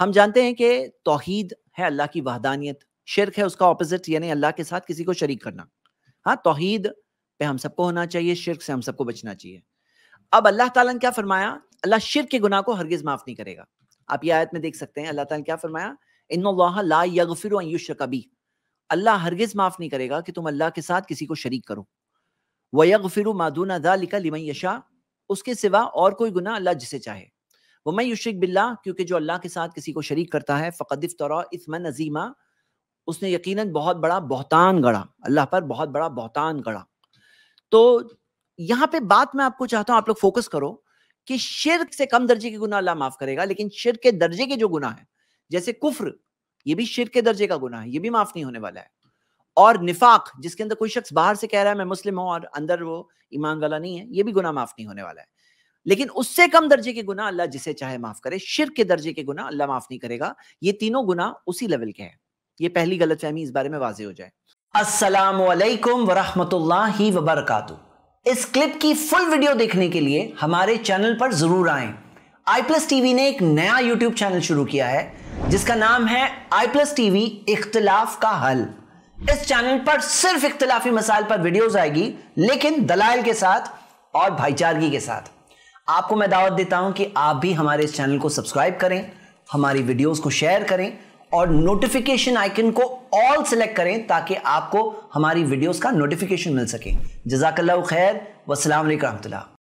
हम जानते हैं कि तोहद है अल्लाह की वहदानियत शिरक है उसका ऑपोजिट यानी अल्लाह के साथ किसी को शरीक करना हाँ तोहीद पे हम सबको होना चाहिए शिरक से हम सबको बचना चाहिए अब अल्लाह ताला ने क्या फरमाया अल्लाह शिरक के गुनाह को हरगिज माफ नहीं करेगा आप ये आयत में देख सकते हैं अल्लाह ताला ने क्या फरमाया इन ला यगफिर कभी अल्लाह हरगिज माफ नहीं करेगा कि तुम अल्लाह के साथ किसी को शरीक करो वयग फिर मादूना लिखा लिमन यशा उसके सिवा और कोई गुना अल्लाह जिसे चाहे मैं युशिक बिल्ला क्योंकि जो अल्लाह के साथ किसी को शरीक करता है फ़कदिफ तौर इसमन नजीमा उसने यकीनन बहुत बड़ा बहतान गढ़ा अल्लाह पर बहुत बड़ा बहतान गढ़ा तो यहाँ पे बात मैं आपको चाहता हूँ आप लोग फोकस करो कि शिर से कम दर्जे के गुना अल्लाह माफ करेगा लेकिन शिर के दर्जे के जो गुना है जैसे कुफ्र ये भी शिर के दर्जे का गुना है ये भी माफ नहीं होने वाला है और निफाक जिसके अंदर कोई शख्स बाहर से कह रहा है मैं मुस्लिम हूँ और अंदर वो ईमान वाला नहीं है ये भी गुना माफ नहीं होने वाला है लेकिन उससे कम दर्जे के गुना अल्लाह जिसे चाहे माफ करे शिर के दर्जे के गुना अल्लाह माफ नहीं करेगा ये तीनों गुना उसी लेवल के हैं ये पहली गलत फहमी इस बारे में वाजे हो जाए असलकम वरहमतुल्लाहि वबरकू इस क्लिप की फुल वीडियो देखने के लिए हमारे चैनल पर ज़रूर आए आई प्लस टीवी ने एक नया यूट्यूब चैनल शुरू किया है जिसका नाम है आई प्लस टीवी इख्तलाफ का हल इस चैनल पर सिर्फ इख्तलाफी मसाइल पर वीडियोस आएगी लेकिन दलाइल के साथ और भाईचारगी के साथ आपको मैं दावत देता हूं कि आप भी हमारे इस चैनल को सब्सक्राइब करें हमारी वीडियोस को शेयर करें और नोटिफिकेशन आइकन को ऑल सेलेक्ट करें ताकि आपको हमारी वीडियोस का नोटिफिकेशन मिल सके जजाकल्ला खैर वसलाम रहमतुल्ला